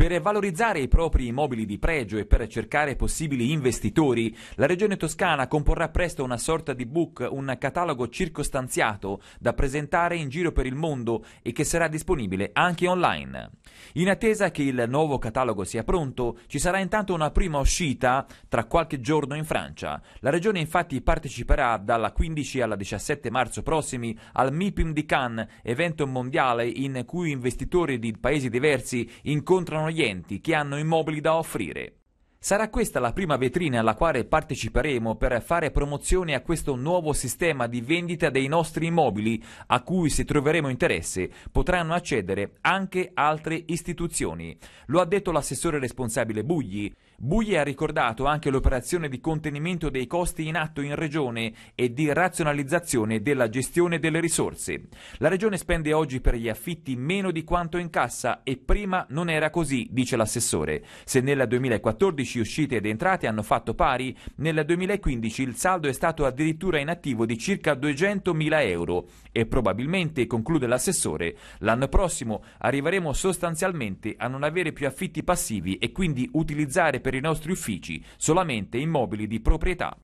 Per valorizzare i propri immobili di pregio e per cercare possibili investitori, la Regione Toscana comporrà presto una sorta di book, un catalogo circostanziato da presentare in giro per il mondo e che sarà disponibile anche online. In attesa che il nuovo catalogo sia pronto, ci sarà intanto una prima uscita tra qualche giorno in Francia. La Regione infatti parteciperà dalla 15 alla 17 marzo prossimi al MIPIM di Cannes, evento mondiale in cui investitori di paesi diversi incontrano soggiorno enti che hanno immobili da offrire. Sarà questa la prima vetrina alla quale parteciperemo per fare promozione a questo nuovo sistema di vendita dei nostri immobili, a cui se troveremo interesse potranno accedere anche altre istituzioni. Lo ha detto l'assessore responsabile Bugli. Bugli ha ricordato anche l'operazione di contenimento dei costi in atto in Regione e di razionalizzazione della gestione delle risorse. La Regione spende oggi per gli affitti meno di quanto incassa e prima non era così, dice l'assessore. Se nel 2014 14 uscite ed entrate hanno fatto pari, nel 2015 il saldo è stato addirittura in attivo di circa 200.000 euro e probabilmente, conclude l'assessore, l'anno prossimo arriveremo sostanzialmente a non avere più affitti passivi e quindi utilizzare per i nostri uffici solamente immobili di proprietà.